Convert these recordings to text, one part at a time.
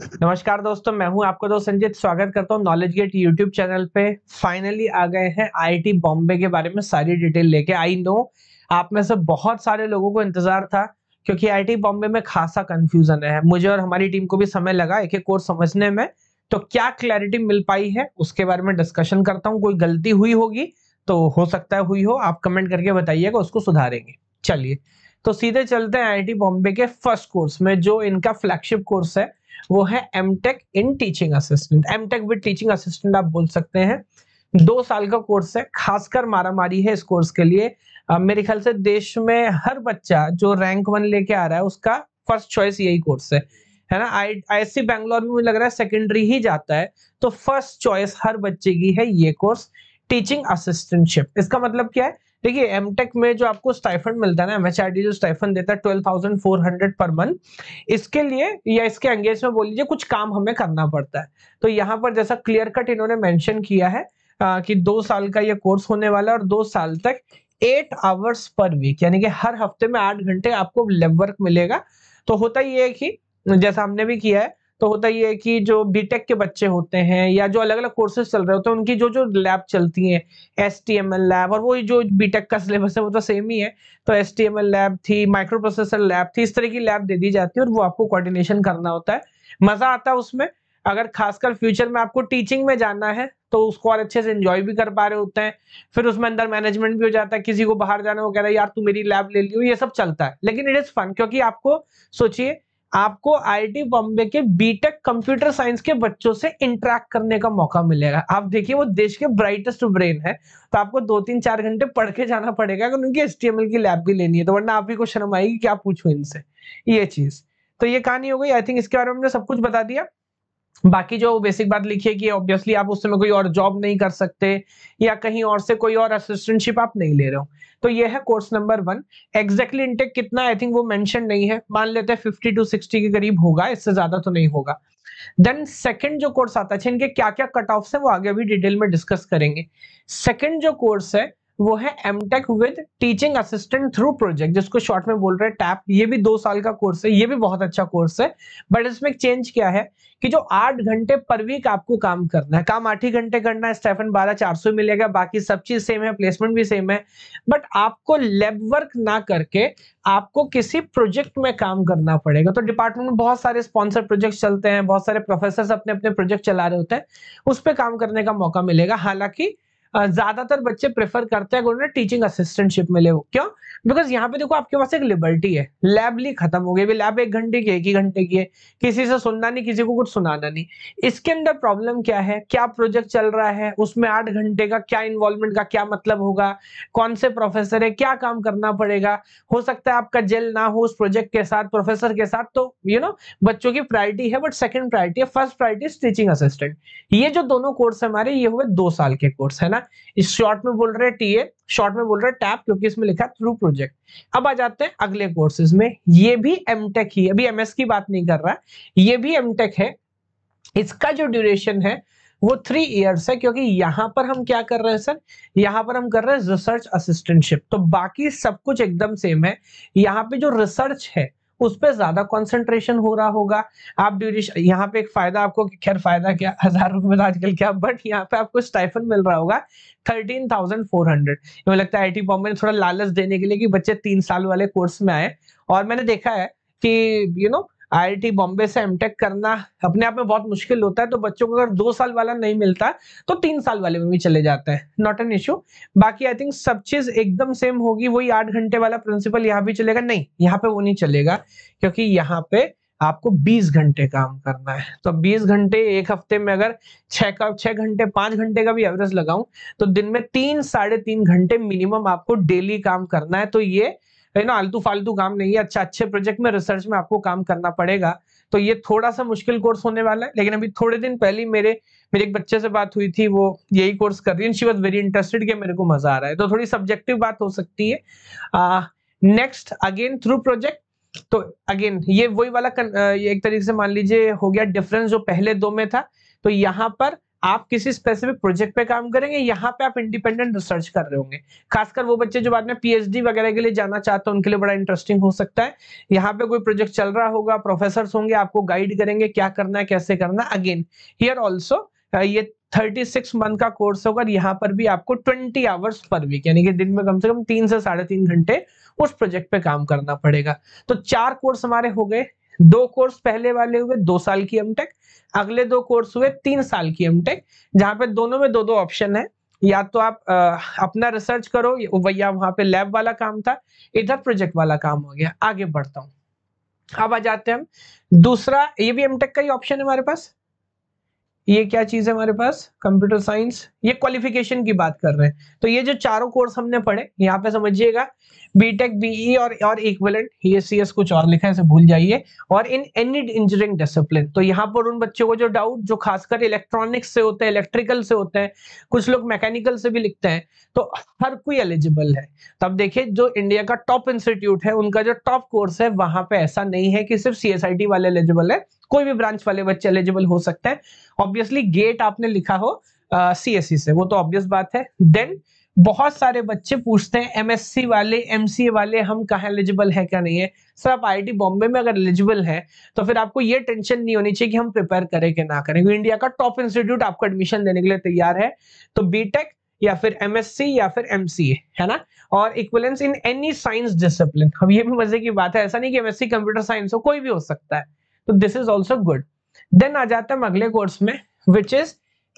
नमस्कार दोस्तों मैं हूं आपको दोस्त संजीत स्वागत करता हूं नॉलेज गेट यूट्यूब चैनल पे फाइनली आ गए हैं आईटी बॉम्बे के बारे में सारी डिटेल लेके आई नो आप में से बहुत सारे लोगों को इंतजार था क्योंकि आईटी बॉम्बे में खासा कंफ्यूजन है मुझे और हमारी टीम को भी समय लगा एक एक कोर्स समझने में तो क्या क्लैरिटी मिल पाई है उसके बारे में डिस्कशन करता हूँ कोई गलती हुई होगी तो हो सकता है हुई हो आप कमेंट करके बताइएगा उसको सुधारेंगे चलिए तो सीधे चलते हैं आई बॉम्बे के फर्स्ट कोर्स में जो इनका फ्लैगशिप कोर्स है वो है M tech in teaching assistant M tech with teaching assistant आप बोल सकते हैं दो साल का कोर्स है खासकर मारा मारी है इस कोर्स के लिए आ, मेरे ख्याल से देश में हर बच्चा जो रैंक वन लेके आ रहा है उसका फर्स्ट चॉइस यही कोर्स है है ना आई आई बैंगलोर में मुझे लग रहा है सेकेंडरी ही जाता है तो फर्स्ट चॉइस हर बच्चे की है ये कोर्स टीचिंग असिस्टेंटशिप इसका मतलब क्या है देखिए एमटेक में जो आपको स्टाइफंड मिलता है ना एमएचआरडी जो स्टाइफंड देता है twelve thousand four hundred per month इसके लिए या इसके अंगेज में बोल लीजिए कुछ काम हमें करना पड़ता है तो यहाँ पर जैसा क्लियर कट इन्होंने मेंशन किया है आ, कि दो साल का ये कोर्स होने वाला है और दो साल तक एट आवर्स पर वीक यानी कि हर हफ्ते में आठ घंटे आपको लेब वर्क मिलेगा तो होता ही है कि जैसा हमने भी किया है तो होता ही है कि जो बीटेक के बच्चे होते हैं या जो अलग अलग कोर्सेज चल रहे होते हैं उनकी जो जो लैब चलती हैं S T M L lab और वो जो बीटेक का सिलेबस है वो तो सेम ही है तो S T M L lab थी माइक्रो प्रोसेसर लैब थी इस तरह की लैब दे दी जाती है और वो आपको कोऑर्डिनेशन करना होता है मज़ा आता है उसमें अगर खासकर फ्यूचर में आपको टीचिंग में जाना है तो उसको और अच्छे से इन्जॉय भी कर पा रहे होते हैं फिर उसमें अंदर मैनेजमेंट भी हो जाता है किसी को बाहर जाना वो कह रहा है यार तू मेरी लैब ले लियो ये सब चलता है लेकिन इट इज़ फन क्योंकि आपको सोचिए आपको आईआईटी बॉम्बे के बीटेक कंप्यूटर साइंस के बच्चों से इंटरेक्ट करने का मौका मिलेगा आप देखिए वो देश के ब्राइटेस्ट ब्रेन है तो आपको दो तीन चार घंटे पढ़ के जाना पड़ेगा अगर उनकी एस की लैब भी लेनी है तो वरना आप ही को शर्म आएगी क्या पूछो इनसे ये चीज तो ये कहानी हो गई आई थिंक इसके बारे में हमने सब कुछ बता दिया बाकी जो बेसिक बात लिखी है कि ऑब्वियसली आप उस समय कोई और जॉब नहीं कर सकते या कहीं और से कोई और असिस्टेंटशिप आप नहीं ले रहे हो तो ये है course number one exactly intake कितना आई थिंक वो मेंशन नहीं है मान लेते हैं फिफ्टी टू सिक्सटी के करीब होगा इससे ज्यादा तो नहीं होगा देन सेकंड जो कोर्स आता है अच्छा इनके क्या क्या कट ऑफ है वो आगे भी डिटेल में डिस्कस करेंगे सेकंड जो कोर्स है वो है M tech with teaching assistant through project जिसको शॉर्ट में बोल रहे हैं टैप ये भी दो साल का कोर्स है ये भी बहुत अच्छा कोर्स है बट इसमें चेंज क्या है कि जो आठ घंटे पर वीक आपको काम करना है काम आठ ही घंटे करना है स्टेफन बारह चार सौ मिलेगा बाकी सब चीज सेम है प्लेसमेंट भी सेम है बट आपको लेब वर्क ना करके आपको किसी प्रोजेक्ट में काम करना पड़ेगा तो डिपार्टमेंट में बहुत सारे स्पॉन्सर प्रोजेक्ट चलते हैं बहुत सारे प्रोफेसर अपने अपने प्रोजेक्ट चला रहे होते हैं उस पर काम करने का मौका मिलेगा हालांकि ज्यादातर बच्चे प्रेफर करते हैं उन्होंने टीचिंग असिस्टेंटशिप में हो क्यों बिकॉज यहाँ पे देखो आपके पास एक लिबर्टी है लैब ली खत्म हो गई लैब एक घंटे की एक ही घंटे की है किसी से सुनना नहीं किसी को कुछ सुनाना नहीं इसके अंदर प्रॉब्लम क्या है क्या प्रोजेक्ट चल रहा है उसमें आठ घंटे का क्या इन्वॉल्वमेंट का क्या मतलब होगा कौन से प्रोफेसर है क्या काम करना पड़ेगा हो सकता है आपका जेल ना हो उस प्रोजेक्ट के साथ प्रोफेसर के साथ तो यू you नो know, बच्चों की प्रायोरिटी है बट सेकेंड प्रायोरिटी है फर्स्ट प्रायोरिटी टीचिंग असिस्टेंट ये जो दोनों कोर्स हमारे ये हुए दो साल के कोर्स है ना इस शॉर्ट में बोल रहे हैं टीए शॉर्ट में बोल रहे हैं टैप क्योंकि इसमें लिखा है थ्रू प्रोजेक्ट अब आ जाते हैं अगले कोर्सेज में ये भी एमटेक ही अभी एमएस की बात नहीं कर रहा ये भी एमटेक है इसका जो ड्यूरेशन है वो थ्री इयर्स है क्योंकि यहां पर हम क्या कर रहे हैं सर यहां पर हम कर रहे हैं रिसर्च असिस्टेंटशिप तो बाकी सब कुछ एकदम सेम है यहाँ पे जो रिसर्च है उस पर ज्यादा कॉन्सेंट्रेशन हो रहा होगा आप ड्यूरेशन यहाँ पे एक फायदा आपको खैर फायदा क्या हजार रुपये में तो आजकल क्या बट यहाँ पे आपको स्टाइफन मिल रहा होगा थर्टीन थाउजेंड फोर हंड्रेड मुझे लगता है आई टी बॉम्बे ने थोड़ा लालच देने के लिए कि बच्चे तीन साल वाले कोर्स में आए और मैंने देखा है कि you you know know, IIT Bombay से एमटेक करना अपने आप में बहुत मुश्किल होता है तो बच्चों को अगर दो साल वाला नहीं मिलता तो तीन साल वाले में भी चले जाते हैं नॉट एन इश्यू बाकी आई थिंक सब चीज एकदम सेम होगी वही आठ घंटे वाला प्रिंसिपल यहाँ भी चलेगा नहीं यहाँ पे वो नहीं चलेगा क्योंकि यहाँ पे आपको 20 घंटे काम करना है तो 20 घंटे एक हफ्ते में अगर छह का छह घंटे पांच घंटे का भी एवरेज लगाऊं तो दिन में तीन साढ़े तीन घंटे मिनिमम आपको डेली काम करना है तो ये यू ना आलतू फालतू काम नहीं है अच्छा अच्छे प्रोजेक्ट में रिसर्च में आपको काम करना पड़ेगा तो ये थोड़ा सा मुश्किल कोर्स होने वाला है लेकिन अभी थोड़े दिन पहले मेरे मेरे एक बच्चे से बात हुई थी वो यही कोर्स कर रही है शी वॉज वेरी इंटरेस्टेड कि मेरे को मजा आ रहा है तो थोड़ी सब्जेक्टिव बात हो सकती है नेक्स्ट अगेन थ्रू प्रोजेक्ट तो अगेन ये वही वाला ये एक तरीके से मान लीजिए हो गया डिफरेंस जो पहले दो में था तो यहाँ पर आप किसी स्पेसिफिक प्रोजेक्ट पे काम करेंगे यहाँ पे आप इंडिपेंडेंट रिसर्च कर रहे होंगे खासकर वो बच्चे जो बाद में पीएचडी वगैरह के लिए जाना चाहते हैं उनके लिए बड़ा इंटरेस्टिंग हो सकता है यहाँ पे कोई प्रोजेक्ट चल रहा होगा प्रोफेसर होंगे आपको गाइड करेंगे क्या करना है कैसे करना अगेन हियर ऑल्सो ये सिक्स मंथ का कोर्स होगा यहाँ पर भी आपको ट्वेंटी आवर्स पर वीक यानी कि दिन में कम से कम तीन से साढ़े तीन घंटे उस प्रोजेक्ट पे काम करना पड़ेगा तो चार कोर्स हमारे हो गए दो कोर्स पहले वाले हुए दो साल की एमटेक अगले दो कोर्स हुए तीन साल की एमटेक जहां पे दोनों में दो दो ऑप्शन है या तो आप आ, अपना रिसर्च करो भैया वहां पे लैब वाला काम था इधर प्रोजेक्ट वाला काम हो गया आगे बढ़ता हूं अब आ जाते हैं हम दूसरा ये भी एमटेक का ही ऑप्शन है हमारे पास ये क्या चीज है हमारे पास कंप्यूटर साइंस ये क्वालिफिकेशन की बात कर रहे हैं तो ये जो चारों कोर्स हमने पढ़े यहाँ पे समझिएगा बीटेक बीई e और और इक्वलेंट एस कुछ और लिखा है इसे भूल जाइए और इन एनी इंजीनियरिंग डिसिप्लिन तो यहाँ पर उन बच्चों को जो डाउट जो खासकर इलेक्ट्रॉनिक्स से होते हैं इलेक्ट्रिकल से होते हैं कुछ लोग मैकेनिकल से भी लिखते हैं तो हर कोई एलिजिबल है तब देखिए जो इंडिया का टॉप इंस्टीट्यूट है उनका जो टॉप कोर्स है वहां पर ऐसा नहीं है कि सिर्फ सी वाले एलिजिबल है कोई भी ब्रांच वाले बच्चे एलिजिबल हो सकते हैं ऑब्वियसली गेट आपने लिखा हो सी uh, e से वो तो ऑब्वियस बात है देन बहुत सारे बच्चे पूछते हैं एमएससी वाले एमसीए वाले हम कहा एलिजिबल है क्या नहीं है सर आप आईआईटी बॉम्बे में अगर एलिजिबल है तो फिर आपको ये टेंशन नहीं होनी चाहिए कि हम प्रिपेयर करें कि ना करें इंडिया का टॉप इंस्टीट्यूट आपको एडमिशन देने के लिए तैयार है तो बीटेक या फिर एमएससी या फिर एमसीए है ना और equivalence in any science discipline अब ये भी मजे की बात है ऐसा नहीं कि एमएससी कंप्यूटर साइंस हो कोई भी हो सकता है तो this is also good then आ जाता है हम अगले कोर्स में which is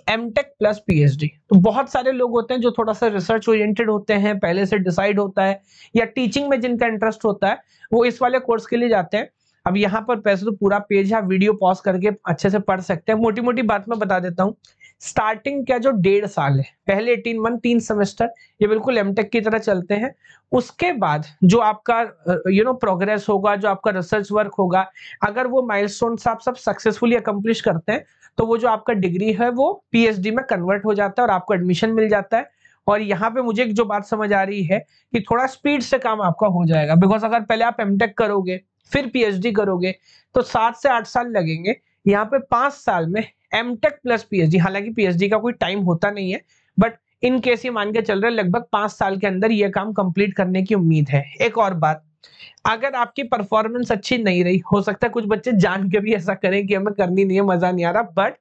M tech plus PhD तो बहुत सारे लोग होते हैं जो थोड़ा सा रिसर्च ओरिएंटेड होते हैं पहले से डिसाइड होता है या टीचिंग में जिनका इंटरेस्ट होता है वो इस वाले कोर्स के लिए जाते हैं अब यहाँ पर पैसे तो पूरा पेज है वीडियो पॉज करके अच्छे से पढ़ सकते हैं मोटी मोटी बात मैं बता देता हूँ स्टार्टिंग क्या जो डेढ़ साल है पहले एटीन मंथ तीन सेमेस्टर ये बिल्कुल एमटेक की तरह चलते हैं उसके बाद जो आपका यू नो प्रोग्रेस होगा जो आपका रिसर्च वर्क होगा अगर वो माइलस्टोन्स आप सब सक्सेसफुली अकम्प्लिश करते हैं तो वो जो आपका डिग्री है वो पीएचडी में कन्वर्ट हो जाता है और आपको एडमिशन मिल जाता है और यहाँ पे मुझे जो बात समझ आ रही है कि थोड़ा स्पीड से काम आपका हो जाएगा बिकॉज अगर पहले आप एम करोगे फिर पी करोगे तो सात से आठ साल लगेंगे यहाँ पे पांच साल में टेक प्लस पीएचडी हालांकि पीएचडी का कोई टाइम होता नहीं है बट इन केस ये मान के चल रहे लगभग पांच साल के अंदर ये काम कंप्लीट करने की उम्मीद है एक और बात अगर आपकी परफॉर्मेंस अच्छी नहीं रही हो सकता है कुछ बच्चे जान के भी ऐसा करें कि हमें करनी नहीं है मजा नहीं आ रहा बट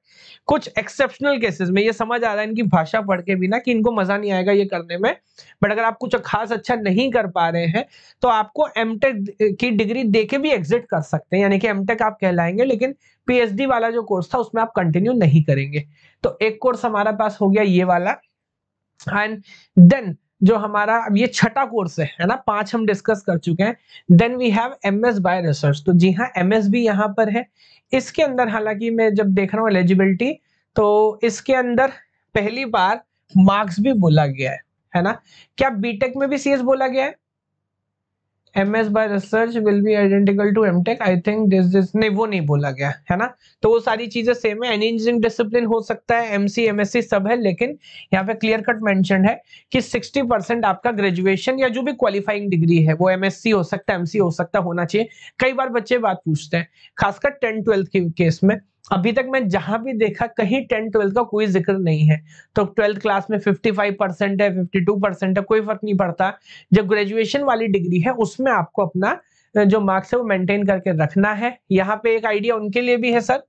कुछ एक्सेप्शनल केसेस में ये समझ आ रहा है इनकी भाषा पढ़ के भी ना कि इनको मजा नहीं आएगा ये करने में बट अगर आप कुछ खास अच्छा नहीं कर पा रहे हैं तो आपको एम की डिग्री दे के भी एग्जिट कर सकते हैं यानी कि एम आप कहलाएंगे लेकिन पी वाला जो कोर्स था उसमें आप कंटिन्यू नहीं करेंगे तो एक कोर्स हमारा पास हो गया ये वाला एंड देन जो हमारा अब ये छठा कोर्स है है ना पांच हम डिस्कस कर चुके हैं then we have M S by research तो जी हाँ एम एस भी यहाँ पर है इसके अंदर हालांकि मैं जब देख रहा हूँ एलिजिबिलिटी तो इसके अंदर पहली बार मार्क्स भी बोला गया है है ना क्या बीटेक में भी सीएस बोला गया है M S by research will be identical to M tech I think this this ने वो नहीं बोला गया है ना तो वो सारी चीजें सेम है इंजीनियरिंग डिसिप्लिन हो सकता है M C M S C सब है लेकिन यहाँ पे क्लियर कट मैंशन है कि सिक्सटी परसेंट आपका ग्रेजुएशन या जो भी क्वालिफाइंग डिग्री है वो एम एस सी हो सकता है एम सी हो सकता होना चाहिए कई बार बच्चे बात पूछते हैं खासकर टेंथ ट्वेल्थ के केस में अभी तक मैं जहां भी देखा कहीं टेंथ ट्वेल्थ का कोई जिक्र नहीं है तो ट्वेल्थ क्लास में 55 परसेंट है 52 परसेंट है कोई फर्क नहीं पड़ता जो ग्रेजुएशन वाली डिग्री है उसमें आपको अपना जो मार्क्स है वो मेंटेन करके रखना है यहाँ पे एक आइडिया उनके लिए भी है सर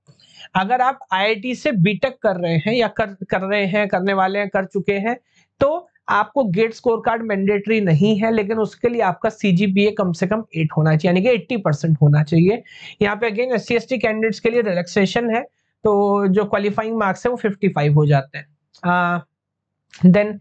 अगर आप आई से बीटेक कर रहे हैं या कर कर रहे हैं करने वाले हैं कर चुके हैं तो आपको गेट स्कोर कार्ड मैंडेटरी नहीं है लेकिन उसके लिए आपका सीजीपीए कम से कम एट होना चाहिए यानी कि एट्टी परसेंट होना चाहिए यहाँ पे अगेन एस सी कैंडिडेट्स के लिए रिलैक्सेशन है तो जो क्वालिफाइंग मार्क्स है वो फिफ्टी फाइव हो जाते हैं देन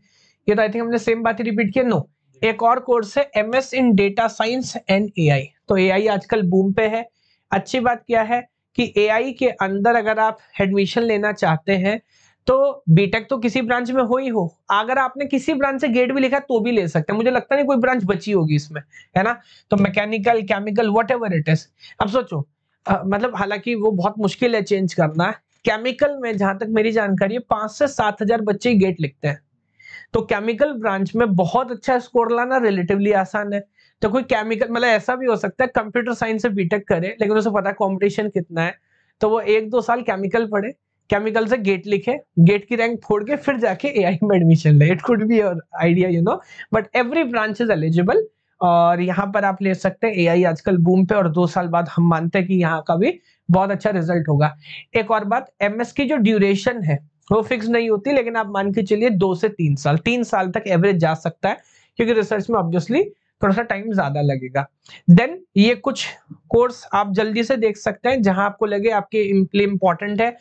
ये तो आई थिंक हमने सेम बात ही रिपीट किया नो एक और कोर्स है M in data science and uh तो ए आजकल बूम पे है अच्छी बात क्या है कि ए के अंदर अगर आप एडमिशन लेना चाहते हैं तो बीटेक तो किसी ब्रांच में हो ही हो अगर आपने किसी ब्रांच से गेट भी लिखा तो भी ले सकते हैं मुझे लगता नहीं कोई ब्रांच बची होगी इसमें है ना तो mechanical chemical whatever it is अब सोचो आ, मतलब हालांकि वो बहुत मुश्किल है चेंज करना केमिकल में जहां तक मेरी जानकारी है पांच से सात हजार बच्चे गेट लिखते हैं तो केमिकल ब्रांच में बहुत अच्छा स्कोर लाना रिलेटिवली आसान है तो कोई केमिकल मतलब ऐसा भी हो सकता है कंप्यूटर साइंस से बीटेक करे लेकिन उसे पता है कॉम्पिटिशन कितना है तो वो एक दो साल केमिकल पढ़े केमिकल से गेट लिखे गेट की रैंक फोड़ के फिर जाके ए आई में एडमिशन ले it could be your idea you know but every branch is eligible और यहाँ पर आप ले सकते हैं एआई आजकल बूम पे और दो साल बाद हम मानते हैं कि यहाँ का भी बहुत अच्छा रिजल्ट होगा एक और बात एमएस की जो ड्यूरेशन है वो फिक्स नहीं होती लेकिन आप मान के चलिए दो से तीन साल तीन साल तक एवरेज जा सकता है क्योंकि रिसर्च में ऑब्वियसली थोड़ा सा टाइम ज्यादा लगेगा देन ये कुछ कोर्स आप जल्दी से देख सकते हैं जहां आपको लगे आपके इंपॉर्टेंट है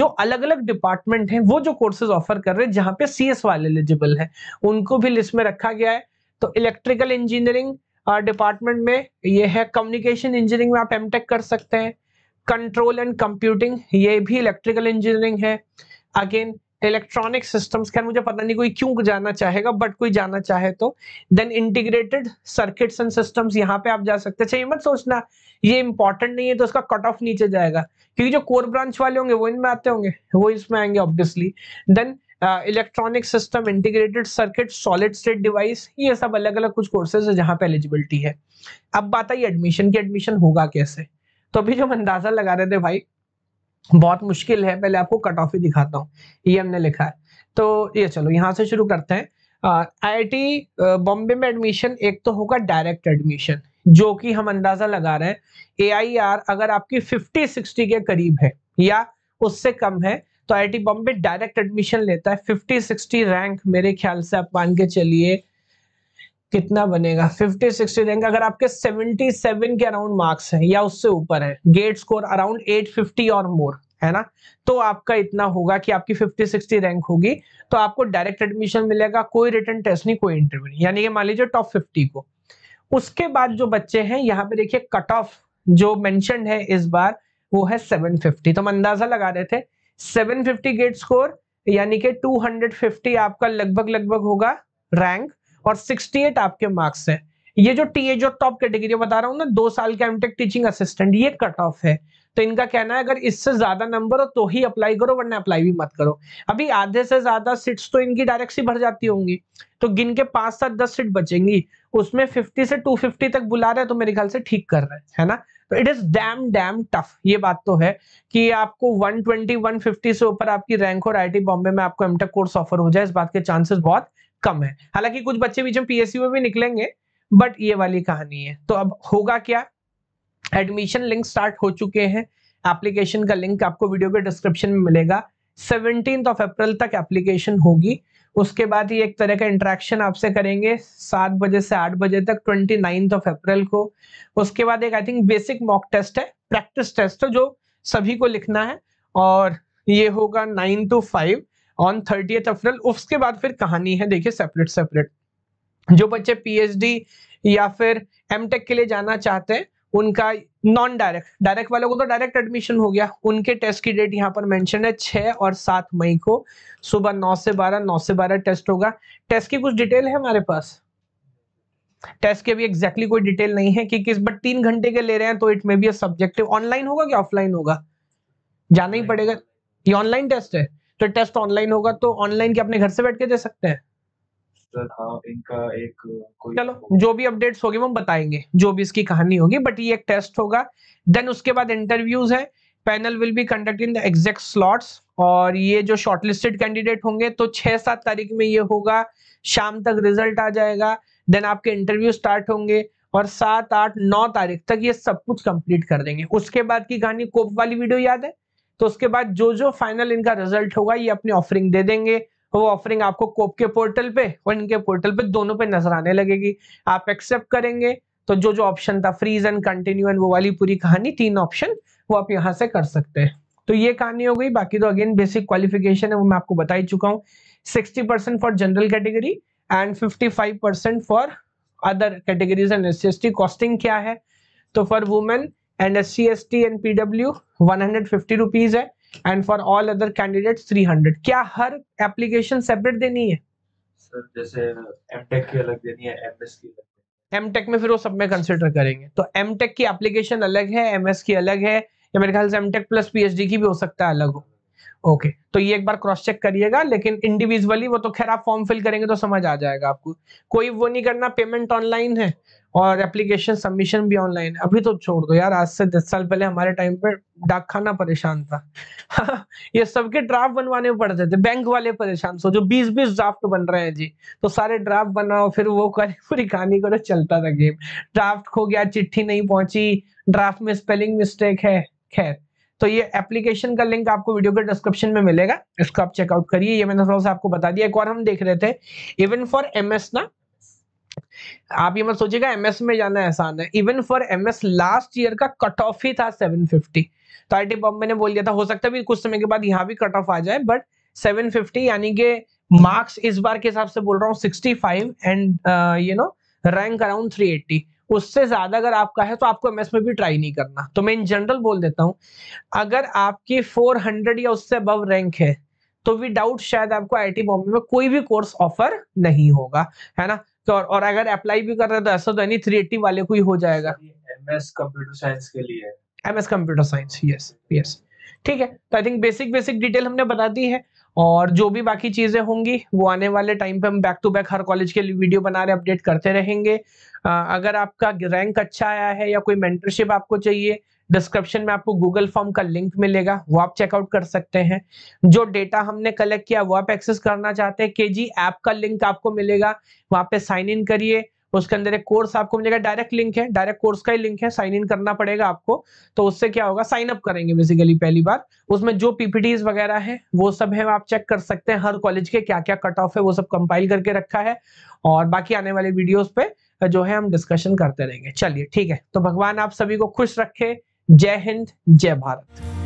जो अलग अलग डिपार्टमेंट हैं वो जो कोर्सेज ऑफर कर रहे हैं जहां पे सीएस वाले एलिजिबल हैं उनको भी लिस्ट में रखा गया है तो इलेक्ट्रिकल इंजीनियरिंग डिपार्टमेंट में ये है कम्युनिकेशन इंजीनियरिंग में आप एम कर सकते हैं कंट्रोल एंड कंप्यूटिंग ये भी इलेक्ट्रिकल इंजीनियरिंग है अगेन इलेक्ट्रॉनिक सिस्टम्स खैर मुझे पता नहीं कोई क्यों जाना चाहेगा बट कोई जाना चाहे तो then integrated circuits and systems यहाँ पे आप जा सकते हैं अच्छा, ये मत सोचना ये इंपॉर्टेंट नहीं है तो उसका कट ऑफ नीचे जाएगा क्योंकि जो कोर ब्रांच वाले होंगे वो इनमें आते होंगे वो इसमें आएंगे obviously then electronic system integrated circuit solid state device ये सब अलग अलग कुछ कोर्सेज है जहाँ पे एलिजिबिलिटी है अब बात आई एडमिशन की एडमिशन होगा कैसे तो अभी जो अंदाजा लगा रहे थे भाई बहुत मुश्किल है पहले आपको कट ऑफ ही दिखाता हूँ ये हमने लिखा है तो ये चलो यहाँ से शुरू करते हैं आई बॉम्बे में एडमिशन एक तो होगा डायरेक्ट एडमिशन जो कि हम अंदाजा लगा रहे हैं आर अगर आपकी 50 60 के करीब है या उससे कम है तो आई बॉम्बे डायरेक्ट एडमिशन लेता है 50 60 रैंक मेरे ख्याल से आप मान के चलिए कितना बनेगा 50 60 रैंक अगर आपके 77 के अराउंड मार्क्स हैं या उससे ऊपर है गेट स्कोर अराउंड 850 और मोर है ना तो आपका इतना होगा कि आपकी 50 60 रैंक होगी तो आपको डायरेक्ट एडमिशन मिलेगा कोई रिटर्न टेस्ट नहीं कोई इंटरव्यू नहीं यानी कि मान लीजिए टॉप 50 को उसके बाद जो बच्चे हैं यहाँ पे देखिए कट ऑफ जो मैंशन है इस बार वो है फिफ्टी तो हम अंदाजा लगा रहे थे फिफ्टी गेट स्कोर यानी कि फिफ्टी आपका लगभग लगभग होगा रैंक और 68 आपके मार्क्स है ये जो टी जो टॉप कैटेगरी बता रहा हूँ ना दो साल के एमटेक टीचिंग असिस्टेंट ये कट ऑफ है तो इनका कहना है अगर इससे ज्यादा नंबर हो तो ही अप्लाई करो वरना अप्लाई भी मत करो अभी आधे से ज्यादा सीट्स तो इनकी डायरेक्ट सी भर जाती होंगी तो गिन के पांच सात दस सीट बचेंगी उसमें 50 से 250 तक बुला रहे हैं तो मेरे ख्याल से ठीक कर रहे हैं है ना तो it is damn damn tough ये बात तो है कि आपको 120 150 से ऊपर आपकी रैंक और आई बॉम्बे में आपको एमटेक कोर्स ऑफर हो जाए इस बात के चांसेस बहुत कम है हालांकि कुछ बच्चे बीच में पीएससी में भी निकलेंगे बट ये वाली कहानी है तो अब होगा क्या एडमिशन लिंक स्टार्ट हो चुके हैं एप्लीकेशन का लिंक आपको वीडियो के डिस्क्रिप्शन में मिलेगा सेवनटीन ऑफ अप्रैल तक एप्लीकेशन होगी उसके बाद ये एक तरह का इंट्रैक्शन आपसे करेंगे सात बजे से आठ बजे तक ट्वेंटी नाइन्थ ऑफ अप्रैल को उसके बाद एक I think basic mock test है प्रैक्टिस टेस्ट है जो सभी को लिखना है और ये होगा nine to five on thirty April उसके बाद फिर कहानी है देखिए सेपरेट सेपरेट जो बच्चे पीएचडी या फिर एमटेक के लिए जाना चाहते हैं उनका नॉन डायरेक्ट डायरेक्ट वालों को तो डायरेक्ट एडमिशन हो गया उनके टेस्ट की डेट यहाँ पर मेंशन है छह और सात मई को सुबह नौ से बारह नौ से बारह टेस्ट होगा टेस्ट की कुछ डिटेल है हमारे पास टेस्ट की अभी एग्जैक्टली कोई डिटेल नहीं है कि किस बट तीन घंटे के ले रहे हैं तो it may be subjective online होगा कि ऑफलाइन होगा जाना ही पड़ेगा ये ऑनलाइन टेस्ट है तो टेस्ट ऑनलाइन होगा तो ऑनलाइन के अपने घर से बैठ के दे सकते हैं हाँ, इनका एक चलो जो भी अपडेट्स होगी वो हम बताएंगे जो भी इसकी कहानी होगी बट ये एक टेस्ट होगा देन उसके बाद इंटरव्यूज है panel will be conduct in the exact slots और ये जो शॉर्टलिस्टेड कैंडिडेट होंगे तो छह सात तारीख में ये होगा शाम तक रिजल्ट आ जाएगा देन आपके इंटरव्यू स्टार्ट होंगे और सात आठ नौ तारीख तक ये सब कुछ कंप्लीट कर देंगे उसके बाद की कहानी कोप वाली वीडियो याद है तो उसके बाद जो जो फाइनल इनका रिजल्ट होगा ये अपनी ऑफरिंग दे देंगे वो ऑफरिंग आपको कोप के पोर्टल पे और इनके पोर्टल पे दोनों पे नजर आने लगेगी आप एक्सेप्ट करेंगे तो जो जो ऑप्शन था फ्रीज एंड कंटिन्यू एंड वो वाली पूरी कहानी तीन ऑप्शन वो आप यहाँ से कर सकते हैं तो ये कहानी हो गई बाकी तो अगेन बेसिक क्वालिफिकेशन है वो मैं आपको बता ही चुका हूँ sixty percent for general category and fifty five percent for other categories and S C costing क्या है तो for women and S S C T and PW one hundred fifty rupees है and for all other candidate three hundred क्या हर application separate देनी है MTech MTech में फिर वो सब में कंसिडर करेंगे तो एमटेक की एप्लीकेशन अलग है एमएस की अलग है या मेरे ख्याल से एमटेक प्लस पीएचडी की भी हो सकता है अलग हो ओके तो ये एक बार क्रॉस चेक करिएगा लेकिन इंडिविजुअली वो तो खैर आप फॉर्म फिल करेंगे तो समझ आ जाएगा आपको कोई वो नहीं करना पेमेंट ऑनलाइन है और एप्लीकेशन सबमिशन भी ऑनलाइन है अभी तो छोड़ दो यार आज से दस साल पहले हमारे टाइम पर डाक खाना परेशान था ये सबके ड्राफ्ट बनवाने पड़ते थे बैंक वाले परेशान सो जो बीस बीस ड्राफ्ट बन रहे हैं जी तो सारे ड्राफ्ट बनाओ फिर वो करे पूरी कहानी करो चलता था गेम ड्राफ्ट खो गया चिट्ठी नहीं पहुंची ड्राफ्ट में स्पेलिंग मिस्टेक है खैर तो ये एप्लीकेशन का लिंक आपको वीडियो के डिस्क्रिप्शन में मिलेगा इसको आप चेकआउट करिए ये मैंने थोड़ा सा आपको बता दिया एक और हम देख रहे थे इवन फॉर एम ना आप ये मत सोचिएगा एमएस में जाना आसान है even for MS last year का कट ऑफ ही था सेवन तो आई टी बॉम्बे ने बोल दिया था हो सकता है कुछ समय के बाद यहाँ भी कट ऑफ आ जाए बट सेवन यानी कि मार्क्स इस बार के हिसाब से बोल रहा हूँ sixty and you know rank around three उससे ज्यादा अगर आपका है तो आपको एमएस में भी ट्राई नहीं करना तो मैं इन जनरल बोल देता हूँ अगर आपकी 400 या उससे अब रैंक है तो विदाउट शायद आपको टी बॉम्बे में कोई भी कोर्स ऑफर नहीं होगा है ना तो और, और अगर अप्लाई भी कर रहे हैं तो ऐसा तो नहीं थ्री एट्टी वाले को ही हो जाएगा एमएस कंप्यूटर साइंस के लिए MS computer science yes yes ठीक है तो I think basic basic detail हमने बता दी है और जो भी बाकी चीज़ें होंगी वो आने वाले टाइम पे हम बैक टू बैक हर कॉलेज के लिए वीडियो बना रहे अपडेट करते रहेंगे अगर आपका रैंक अच्छा आया है या कोई मेंटरशिप आपको चाहिए डिस्क्रिप्शन में आपको गूगल फॉर्म का लिंक मिलेगा वो आप चेकआउट कर सकते हैं जो डेटा हमने कलेक्ट किया वो आप एक्सेस करना चाहते हैं के जी ऐप का लिंक आपको मिलेगा वहाँ पे साइन इन करिए उसके अंदर एक कोर्स आपको मिलेगा डायरेक्ट लिंक है डायरेक्ट कोर्स का ही लिंक है साइन इन करना पड़ेगा आपको तो उससे क्या होगा साइन अप करेंगे बेसिकली पहली बार उसमें जो पीपीटीज वगैरह है वो सब है आप चेक कर सकते हैं हर कॉलेज के क्या क्या कट ऑफ है वो सब कंपाइल करके रखा है और बाकी आने वाले वीडियोज पे जो है हम डिस्कशन करते रहेंगे चलिए ठीक है तो भगवान आप सभी को खुश रखे जय हिंद जय भारत